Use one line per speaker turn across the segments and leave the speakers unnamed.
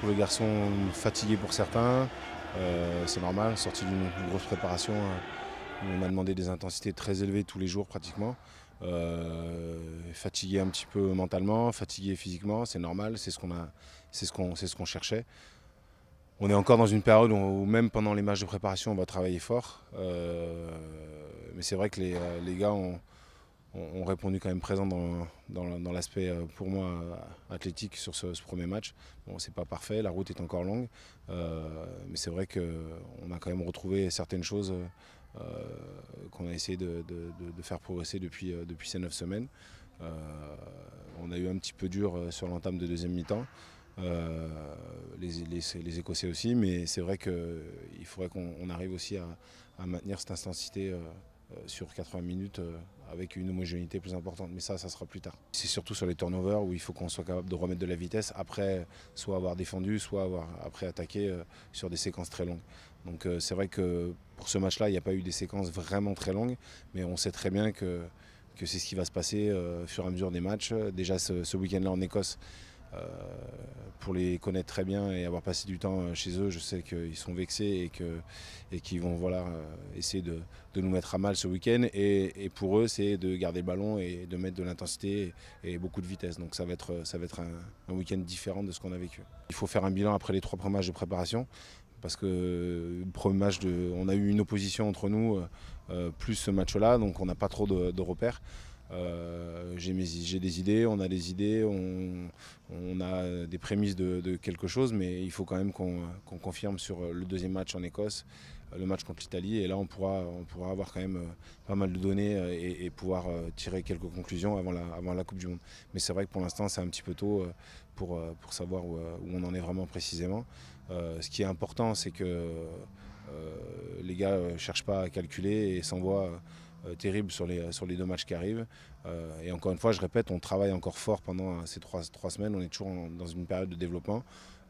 Pour les garçons fatigués pour certains. Euh, c'est normal, sorti d'une grosse préparation. Hein. on a demandé des intensités très élevées tous les jours pratiquement. Euh, fatigué un petit peu mentalement, fatigué physiquement, c'est normal, c'est ce qu'on ce qu'on, ce qu'on cherchait. On est encore dans une période où, même pendant les matchs de préparation, on va travailler fort. Euh, mais c'est vrai que les euh, gars ont, ont, répondu quand même présent dans, l'aspect euh, pour moi euh, athlétique sur ce, premier match. Bon, c'est pas parfait, la route est encore longue, euh, mais c'est vrai qu'on a quand même retrouvé certaines choses qu'on a essayé de, faire progresser depuis, ces neuf semaines. on a eu un petit peu dur sur l'entame de deuxième mi-temps. les, Écossais aussi, mais c'est vrai qu'il faudrait qu'on arrive aussi à, maintenir cette intensité euh, sur 80 minutes euh, avec une homogénéité plus importante. Mais ça, ça sera plus tard. C'est surtout sur les turnovers où il faut qu'on soit capable de remettre de la vitesse après soit avoir défendu, soit avoir après attaqué euh, sur des séquences très longues. Donc c'est vrai que pour ce match-là, il n'y a pas eu des séquences vraiment très longues, mais on sait très bien que, c'est ce qui va se passer au fur et à mesure des matchs. Déjà ce, ce week-end-là en Écosse, euh, pour les connaître très bien et avoir passé du temps euh, chez eux, je sais qu'ils sont vexés et qu'ils et vont voilà, euh, essayer de, nous mettre à mal ce week-end. Et, pour eux, c'est de garder le ballon et de mettre de l'intensité et, beaucoup de vitesse. Donc ça va être, ça va être un, week-end différent de ce qu'on a vécu. Il faut faire un bilan après les trois premiers matchs de préparation. Parce que le premier match, de, on a eu une opposition entre nous, plus ce match-là, donc on n'a pas trop de repères. Euh, j'ai des idées, on a des idées, on, a des prémices de, quelque chose, mais il faut quand même qu'on confirme sur le deuxième match en Écosse, le match contre l'Italie, et là on pourra, on pourra avoir quand même euh, pas mal de données euh, et, pouvoir tirer quelques conclusions avant la, avant la Coupe du Monde. Mais c'est vrai que pour l'instant c'est un petit peu tôt pour, pour savoir où, on en est vraiment précisément. ce qui est important, c'est que les gars ne cherchent pas à calculer et s'envoient euh, terrible sur les, euh, sur les deux matchs qui arrivent. Euh, et encore une fois, je répète, on travaille encore fort pendant ces trois, trois semaines. On est toujours dans une période de développement.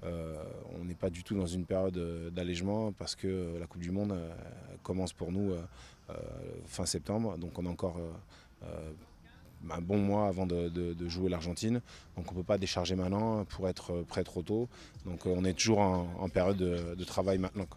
on n'est pas du tout dans une période d'allègement parce que la Coupe du Monde commence pour nous fin septembre. Donc on a encore un bon mois avant de, jouer l'Argentine. Donc on ne peut pas décharger maintenant pour être prêt trop tôt. Donc on est toujours en, période de, travail maintenant.